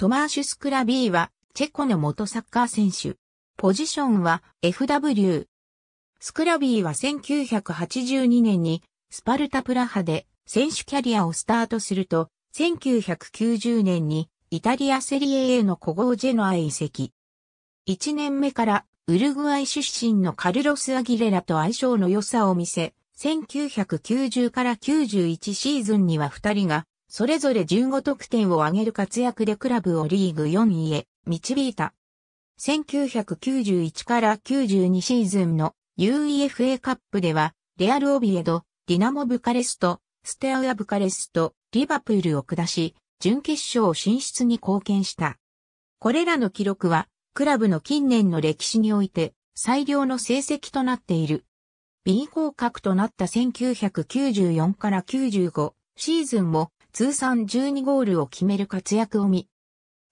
トマーシュスクラビーは、チェコの元サッカー選手。ポジションは FW。スクラビーは1982年に、スパルタプラハで選手キャリアをスタートすると、1990年にイタリアセリエ A の古豪ジェノアへ移籍。1年目からウルグアイ出身のカルロス・アギレラと相性の良さを見せ、1990から91シーズンには2人がそれぞれ15得点を挙げる活躍でクラブをリーグ4位へ導いた。1991から92シーズンの UEFA カップでは、レアル・オビエド、ディナモ・ブカレスト、ステア・ブカレスト、リバプールを下し、準決勝進出に貢献した。これらの記録は、クラブの近年の歴史において、最良の成績となっている。B 降格となった1994から95シーズンも通算12ゴールを決める活躍を見、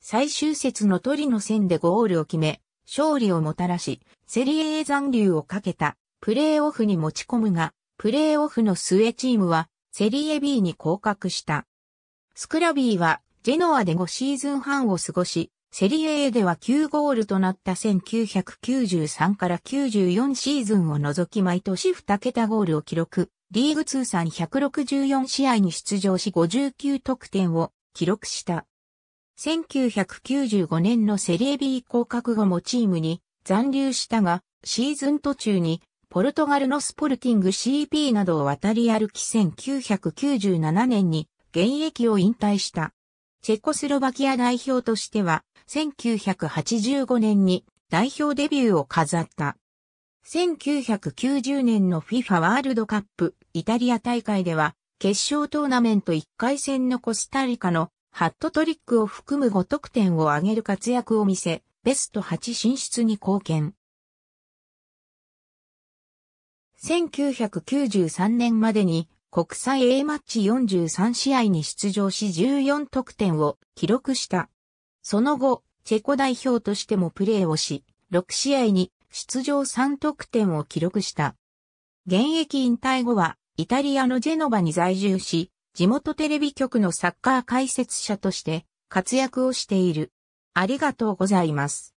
最終節のトリの戦でゴールを決め、勝利をもたらし、セリエ A 残留をかけたプレーオフに持ち込むが、プレーオフの末チームはセリエ B に降格した。スクラビーはジェノアで5シーズン半を過ごし、セリエ A では9ゴールとなった1993から94シーズンを除き毎年2桁ゴールを記録。リーグ通算164試合に出場し59得点を記録した。1995年のセレビー降格後もチームに残留したが、シーズン途中にポルトガルのスポルティング CP などを渡り歩き1997年に現役を引退した。チェコスロバキア代表としては1985年に代表デビューを飾った。1990年の FIFA ワールドカップイタリア大会では、決勝トーナメント1回戦のコスタリカのハットトリックを含む5得点を挙げる活躍を見せ、ベスト8進出に貢献。1993年までに国際 A マッチ43試合に出場し14得点を記録した。その後、チェコ代表としてもプレーをし、6試合に出場3得点を記録した。現役引退後は、イタリアのジェノバに在住し、地元テレビ局のサッカー解説者として活躍をしている。ありがとうございます。